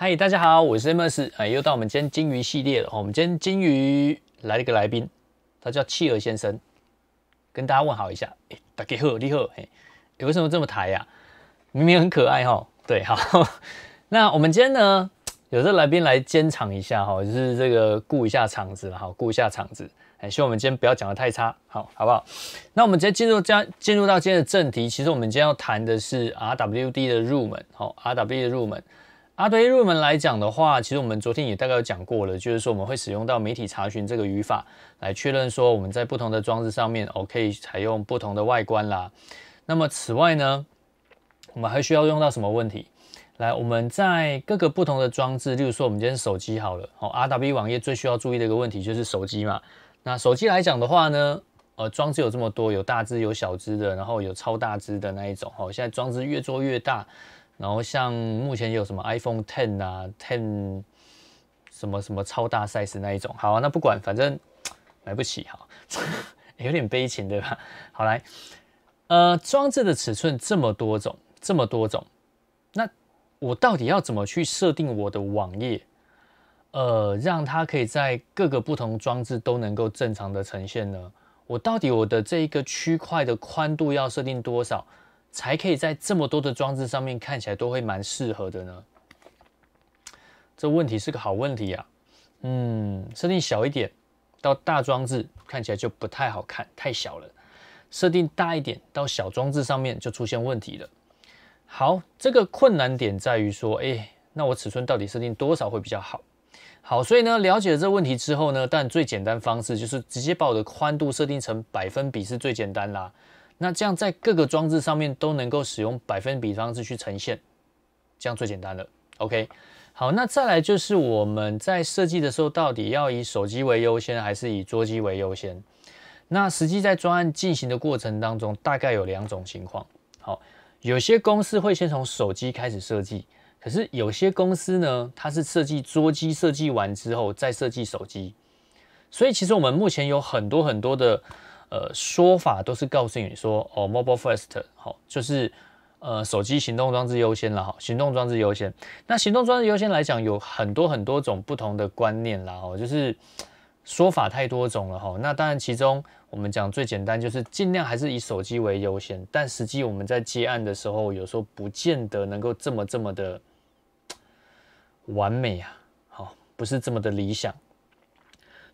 嗨，大家好，我是 m s 哎，又到我们今天金鱼系列了。我们今天金鱼来了一个来宾，他叫契尔先生，跟大家问好一下。大家好，你好，嘿，你为什么这么抬呀？明明很可爱哈。对，好。那我们今天呢，有这来宾来监场一下哈，就是这个顾一下场子了哈，顾一下场子。哎，希望我们今天不要讲的太差，好好不好？那我们今天进入加进入到今天的正题，其实我们今天要谈的是 RWD 的入门，好，RWD 的入门。啊，对于入门来讲的话，其实我们昨天也大概有讲过了，就是说我们会使用到媒体查询这个语法来确认说我们在不同的装置上面，哦，可以采用不同的外观啦。那么此外呢，我们还需要用到什么问题？来，我们在各个不同的装置，例如说我们今天手机好了，好 R W 网页最需要注意的一个问题就是手机嘛。那手机来讲的话呢，呃，装置有这么多，有大只、有小只的，然后有超大只的那一种。哦，现在装置越做越大。然后像目前有什么 iPhone Ten 啊 e n 什么什么超大 size 那一种，好啊，那不管，反正买不起哈，有点悲情对吧？好来，呃，装置的尺寸这么多种，这么多种，那我到底要怎么去设定我的网页，呃，让它可以在各个不同装置都能够正常的呈现呢？我到底我的这一个区块的宽度要设定多少？才可以在这么多的装置上面看起来都会蛮适合的呢？这问题是个好问题啊，嗯，设定小一点，到大装置看起来就不太好看，太小了；设定大一点，到小装置上面就出现问题了。好，这个困难点在于说，哎，那我尺寸到底设定多少会比较好？好，所以呢，了解了这问题之后呢，但最简单方式就是直接把我的宽度设定成百分比是最简单啦。那这样在各个装置上面都能够使用百分比方式去呈现，这样最简单了。OK，好，那再来就是我们在设计的时候，到底要以手机为优先，还是以桌机为优先？那实际在专案进行的过程当中，大概有两种情况。好，有些公司会先从手机开始设计，可是有些公司呢，它是设计桌机，设计完之后再设计手机。所以其实我们目前有很多很多的。呃，说法都是告诉你说，哦，mobile first，好，就是，呃，手机行动装置优先了，哈，行动装置优先。那行动装置优先来讲，有很多很多种不同的观念啦，哈，就是说法太多种了，哈。那当然，其中我们讲最简单，就是尽量还是以手机为优先。但实际我们在接案的时候，有时候不见得能够这么这么的完美啊，好，不是这么的理想。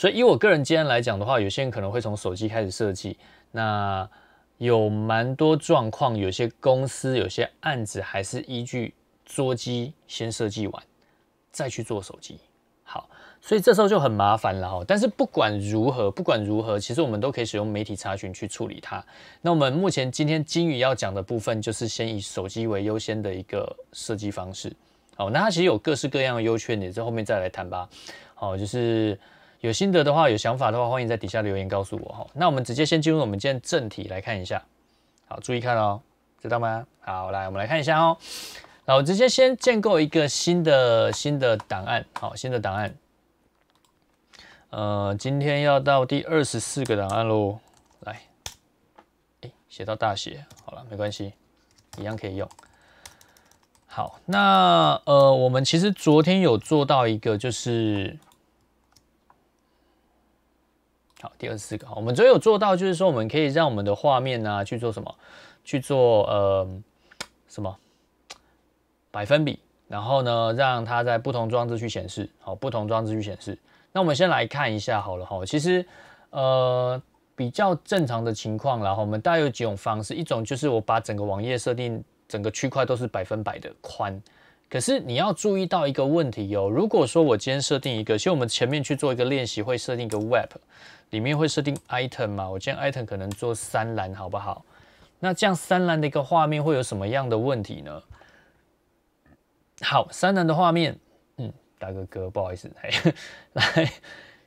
所以以我个人经验来讲的话，有些人可能会从手机开始设计，那有蛮多状况，有些公司有些案子还是依据桌机先设计完，再去做手机。好，所以这时候就很麻烦了哈。但是不管如何，不管如何，其实我们都可以使用媒体查询去处理它。那我们目前今天金鱼要讲的部分，就是先以手机为优先的一个设计方式。好，那它其实有各式各样的优缺点，这后面再来谈吧。好，就是。有心得的话，有想法的话，欢迎在底下留言告诉我哈。那我们直接先进入我们今天正题来看一下。好，注意看哦，知道吗？好，来，我们来看一下哦。那我直接先建构一个新的新的档案，好，新的档案。呃，今天要到第二十四个档案喽。来，哎，写到大写，好了，没关系，一样可以用。好，那呃，我们其实昨天有做到一个就是。好，第二四个，我们只有做到，就是说，我们可以让我们的画面呢去做什么？去做呃什么百分比？然后呢，让它在不同装置去显示。好，不同装置去显示。那我们先来看一下好了哈。其实呃比较正常的情况，然后我们大概有几种方式，一种就是我把整个网页设定整个区块都是百分百的宽。可是你要注意到一个问题哟。如果说我今天设定一个，其实我们前面去做一个练习，会设定一个 web 里面会设定 item 嘛，我今天 item 可能做三栏，好不好？那这样三栏的一个画面会有什么样的问题呢？好，三栏的画面，嗯，大哥哥，不好意思，来，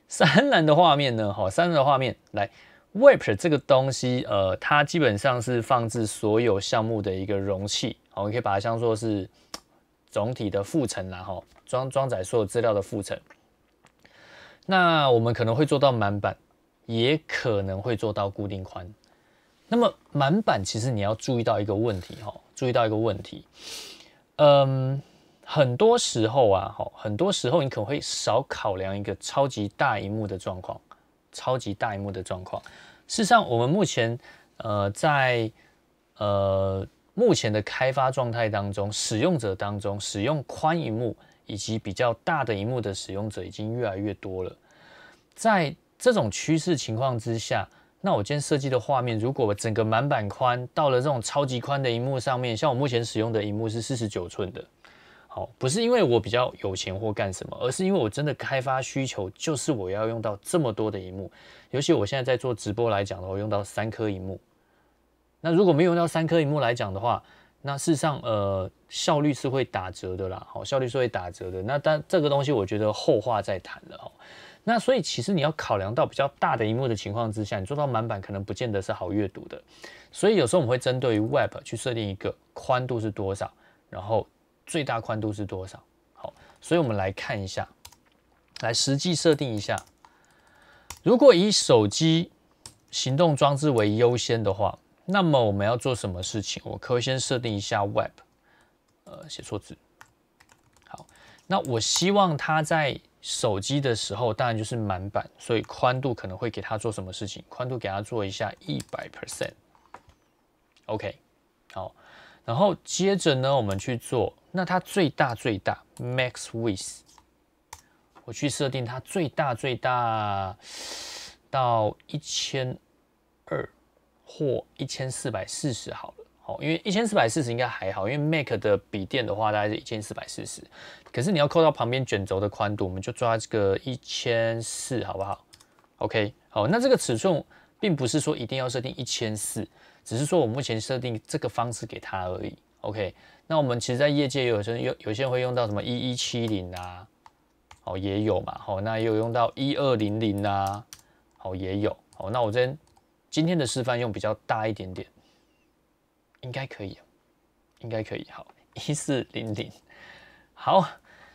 三栏的画面呢？好，三栏的画面，来，web 这个东西，呃，它基本上是放置所有项目的一个容器，好，我们可以把它像说是。总体的副层，然后装装载所有资料的副层，那我们可能会做到满版，也可能会做到固定宽。那么满版其实你要注意到一个问题，哈，注意到一个问题，嗯，很多时候啊，哈，很多时候你可能会少考量一个超级大荧幕的状况，超级大荧幕的状况。事实上，我们目前呃在呃。目前的开发状态当中，使用者当中使用宽荧幕以及比较大的荧幕的使用者已经越来越多了。在这种趋势情况之下，那我今天设计的画面，如果整个满板宽到了这种超级宽的荧幕上面，像我目前使用的荧幕是四十九寸的，好，不是因为我比较有钱或干什么，而是因为我真的开发需求就是我要用到这么多的荧幕，尤其我现在在做直播来讲的话，用到三颗荧幕。那如果没有到三颗荧幕来讲的话，那事实上，呃，效率是会打折的啦。好，效率是会打折的。那但这个东西，我觉得后话再谈了哦。那所以其实你要考量到比较大的荧幕的情况之下，你做到满版可能不见得是好阅读的。所以有时候我们会针对于 Web 去设定一个宽度是多少，然后最大宽度是多少。好，所以我们来看一下，来实际设定一下。如果以手机、行动装置为优先的话。那么我们要做什么事情？我可以先设定一下 Web，呃，写错字。好，那我希望它在手机的时候，当然就是满版，所以宽度可能会给它做什么事情？宽度给它做一下一百 percent。OK，好。然后接着呢，我们去做，那它最大最大 max width，我去设定它最大最大到一千二。或一千四百四十好了，哦，因为一千四百四十应该还好，因为 Mac 的笔电的话大概是一千四百四十，可是你要扣到旁边卷轴的宽度，我们就抓这个一千四，好不好？OK，好，那这个尺寸并不是说一定要设定一千四，只是说我目前设定这个方式给它而已。OK，那我们其实，在业界有些人有有些人会用到什么一一七零啊，哦也有嘛，好，那也有用到一二零零啊，好也有，好，那我这边今天的示范用比较大一点点，应该可以，应该可以。好，一四零零。好，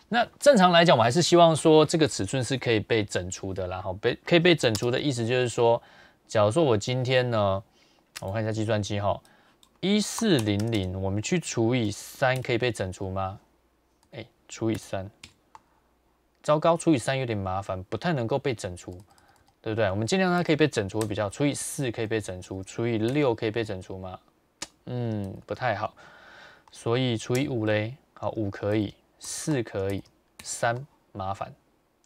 那正常来讲，我还是希望说这个尺寸是可以被整除的啦。好，被可以被整除的意思就是说，假如说我今天呢，我看一下计算机哈，一四零零，我们去除以三可以被整除吗？哎，除以三，糟糕，除以三有点麻烦，不太能够被整除。对不对？我们尽量它可以被整除比较，除以四可以被整除，除以六可以被整除吗？嗯，不太好。所以除以五嘞，好，五可以，四可以，三麻烦。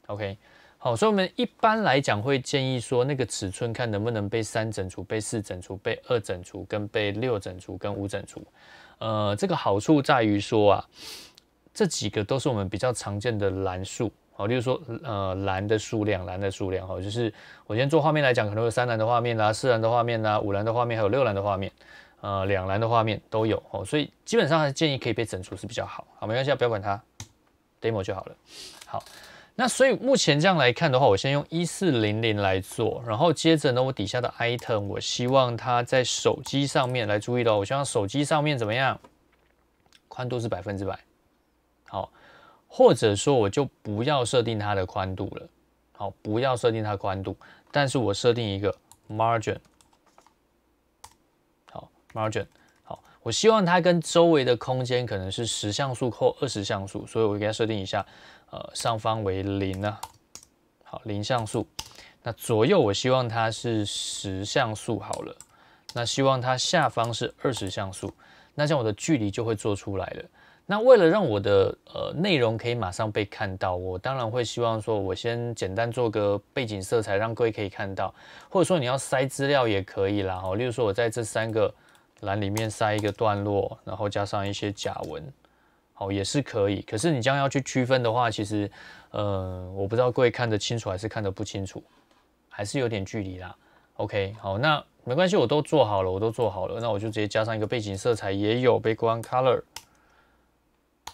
OK，好，所以我们一般来讲会建议说，那个尺寸看能不能被三整除、被四整除、被二整除、跟被六整除、跟五整除。呃，这个好处在于说啊，这几个都是我们比较常见的栏数。就如说，呃，蓝的数量，蓝的数量，哈，就是我先做画面来讲，可能有三蓝的画面啊，四蓝的画面啊，五蓝的画面，还有六蓝的画面，呃，两蓝的画面都有，哦，所以基本上还是建议可以被整除是比较好。好，没关系，不要管它，demo 就好了。好，那所以目前这样来看的话，我先用一四零零来做，然后接着呢，我底下的 item，我希望它在手机上面来，注意了，我希望手机上面怎么样，宽度是百分之百，好。或者说我就不要设定它的宽度了，好，不要设定它宽度，但是我设定一个 margin，好 margin，好，我希望它跟周围的空间可能是十像素或二十像素，所以我给它设定一下，呃，上方为零啊，好零像素，那左右我希望它是十像素好了，那希望它下方是二十像素，那像我的距离就会做出来了。那为了让我的呃内容可以马上被看到，我当然会希望说，我先简单做个背景色彩，让各位可以看到，或者说你要塞资料也可以啦。好，例如说我在这三个栏里面塞一个段落，然后加上一些假文，好也是可以。可是你将要去区分的话，其实呃我不知道各位看得清楚还是看得不清楚，还是有点距离啦。OK，好，那没关系，我都做好了，我都做好了，那我就直接加上一个背景色彩，也有 background color。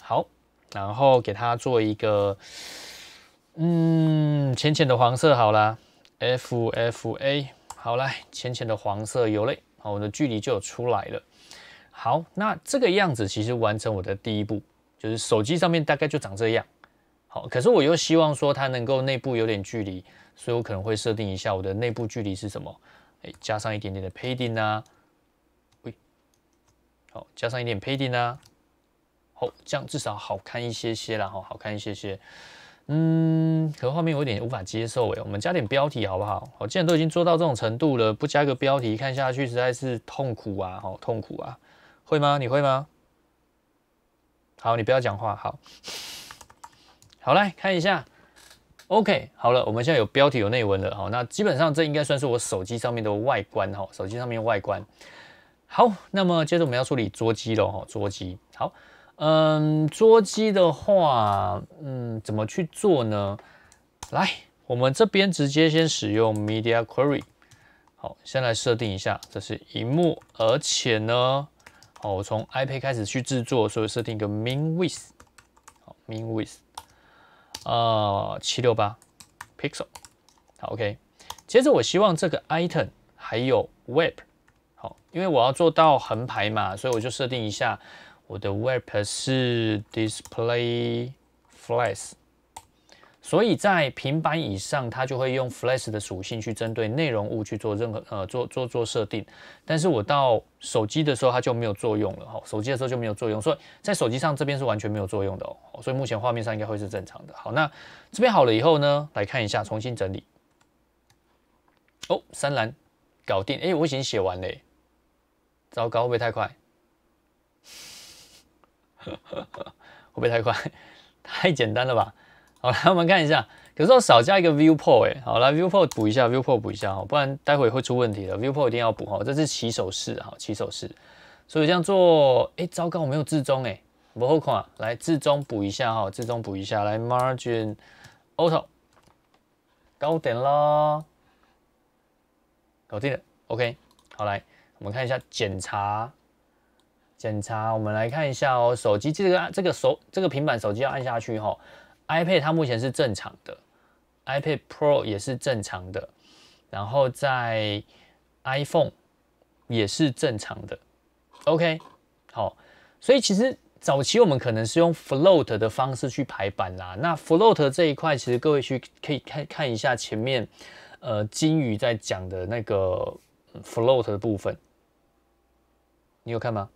好，然后给它做一个，嗯，浅浅的黄色好了，F F A 好来，浅浅的黄色有嘞，好，我的距离就有出来了。好，那这个样子其实完成我的第一步，就是手机上面大概就长这样。好，可是我又希望说它能够内部有点距离，所以我可能会设定一下我的内部距离是什么，哎，加上一点点的 padding 啊，喂，好，加上一点 padding 啊。哦，这样至少好看一些些了哦，好看一些些。嗯，可画面有点无法接受哎。我们加点标题好不好？我既然都已经做到这种程度了，不加个标题，看下去实在是痛苦啊！哦，痛苦啊！会吗？你会吗？好，你不要讲话。好，好来看一下。OK，好了，我们现在有标题有内文了。好，那基本上这应该算是我手机上面的外观哈，手机上面外观。好，那么接着我们要处理捉机了哈，捉机。好。嗯，桌机的话，嗯，怎么去做呢？来，我们这边直接先使用 Media Query。好，先来设定一下，这是荧幕，而且呢，好，我从 iPad 开始去制作，所以设定一个 min width。好，min width。呃，七六八 pixel。好，OK。接着我希望这个 item 还有 web。好，因为我要做到横排嘛，所以我就设定一下。我的 Web 是 Display Flash，所以在平板以上，它就会用 Flash 的属性去针对内容物去做任何呃做做做设定。但是我到手机的时候，它就没有作用了哈。手机的时候就没有作用，所以在手机上这边是完全没有作用的哦。所以目前画面上应该会是正常的。好，那这边好了以后呢，来看一下，重新整理。哦，三栏搞定。哎，我已经写完嘞。糟糕，会不会太快？会不会太快？太简单了吧？好，来我们看一下。可是我少加一个 viewport 哎，好来 viewport 补一下，viewport 补一下哦，不然待会会出问题的。viewport 一定要补哈，这是起手式，哈，起手式。所以这样做，哎，糟糕，我没有字中哎，不好看。来字中补一下哈，字中补一下，来 margin auto 高点咯，搞定了。OK，好来，我们看一下检查。检查，我们来看一下哦。手机这个、这个手、这个平板手机要按下去哈。iPad 它目前是正常的，iPad Pro 也是正常的，然后在 iPhone 也是正常的。OK，好。所以其实早期我们可能是用 float 的方式去排版啦。那 float 这一块，其实各位去可以看看一下前面呃金鱼在讲的那个 float 的部分，你有看吗？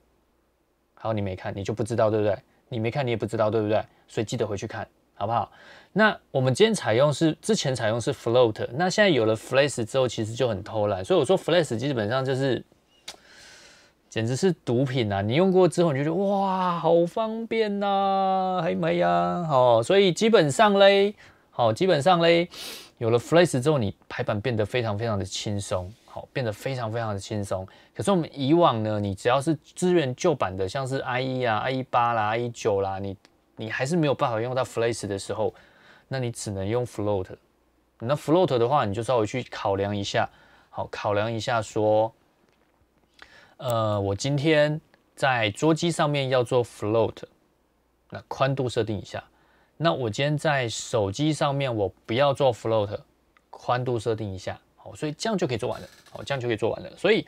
然后你没看，你就不知道，对不对？你没看，你也不知道，对不对？所以记得回去看好不好？那我们今天采用是之前采用是 float，那现在有了 flash 之后，其实就很偷懒。所以我说 flash 基本上就是，简直是毒品啊！你用过之后你就觉得哇，好方便呐，还买呀？好，所以基本上嘞，好，基本上嘞，有了 flash 之后，你排版变得非常非常的轻松。好，变得非常非常的轻松。可是我们以往呢，你只要是支援旧版的，像是 IE 啊、IE 八啦、IE 九啦，你你还是没有办法用到 Flex 的时候，那你只能用 Float。那 Float 的话，你就稍微去考量一下，好，考量一下说，呃，我今天在桌机上面要做 Float，那宽度设定一下。那我今天在手机上面我不要做 Float，宽度设定一下。好，所以这样就可以做完了。好，这样就可以做完了。所以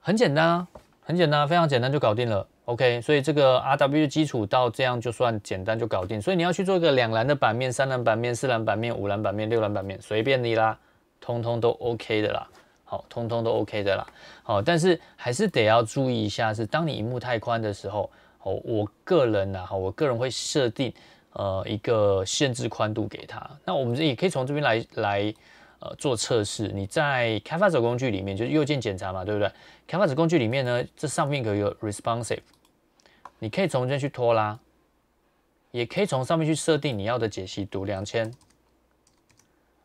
很简单啊，很简单，非常简单就搞定了。OK，所以这个 RW 基础到这样就算简单就搞定所以你要去做一个两栏的版面、三栏版面、四栏版面、五栏版面、六栏版面，随便你啦，通通都 OK 的啦。好，通通都 OK 的啦。好，但是还是得要注意一下，是当你荧幕太宽的时候，好，我个人呢，哈，我个人会设定呃一个限制宽度给他。那我们也可以从这边来来。呃，做测试，你在开发者工具里面就是右键检查嘛，对不对？开发者工具里面呢，这上面可有 responsive，你可以从这边去拖拉，也可以从上面去设定你要的解析度两千。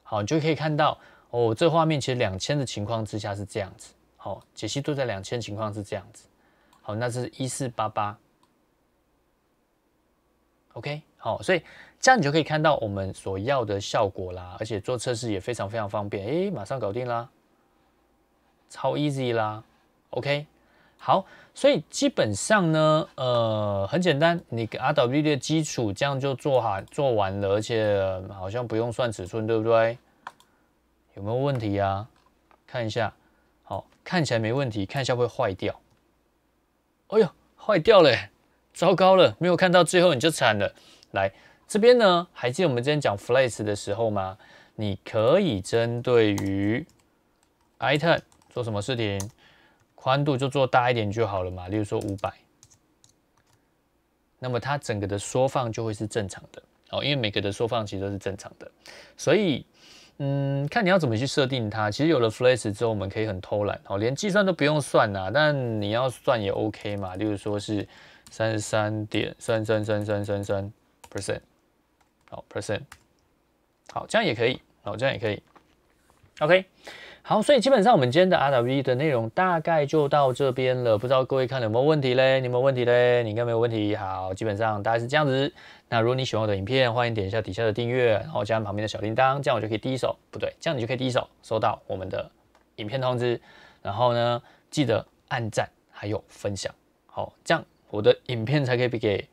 好，你就可以看到哦，这画面其实两千的情况之下是这样子。好，解析度在两千情况是这样子。好，那是一四八八。OK，好，所以这样你就可以看到我们所要的效果啦，而且做测试也非常非常方便，诶，马上搞定啦，超 easy 啦，OK，好，所以基本上呢，呃，很简单，你 r w 的基础这样就做好做完了，而且好像不用算尺寸，对不对？有没有问题啊？看一下，好，看起来没问题，看一下会不会坏掉？哎呦，坏掉了！糟糕了，没有看到最后你就惨了。来这边呢，还记得我们之前讲 flex 的时候吗？你可以针对于 item 做什么事情，宽度就做大一点就好了嘛。例如说五百，那么它整个的缩放就会是正常的哦，因为每个的缩放其实都是正常的。所以，嗯，看你要怎么去设定它。其实有了 flex 之后，我们可以很偷懒哦，连计算都不用算呐。但你要算也 OK 嘛。例如说是。三十三点三三三三三三 percent，好 percent，好这样也可以，好这样也可以，OK，好，所以基本上我们今天的 R W 的内容大概就到这边了，不知道各位看有没有问题嘞？你有没有问题嘞？你应该没有问题，好，基本上大概是这样子。那如果你喜欢我的影片，欢迎点一下底下的订阅，然后加旁边的小铃铛，这样我就可以第一手，不对，这样你就可以第一手收到我们的影片通知。然后呢，记得按赞还有分享，好，这样。我的影片才可以给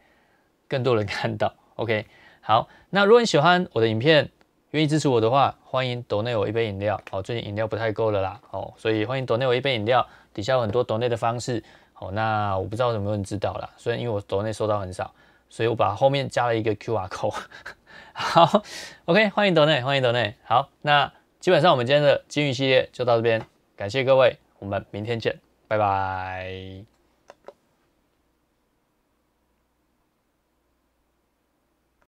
更多人看到，OK？好，那如果你喜欢我的影片，愿意支持我的话，欢迎 donate 我一杯饮料。哦，最近饮料不太够了啦，哦，所以欢迎 donate 我一杯饮料。底下有很多 donate 的方式，哦，那我不知道有没有人知道啦，所以因为我 donate 收到很少，所以我把后面加了一个 QR code。好，OK？欢迎 donate，欢迎 donate。好，那基本上我们今天的金鱼系列就到这边，感谢各位，我们明天见，拜拜。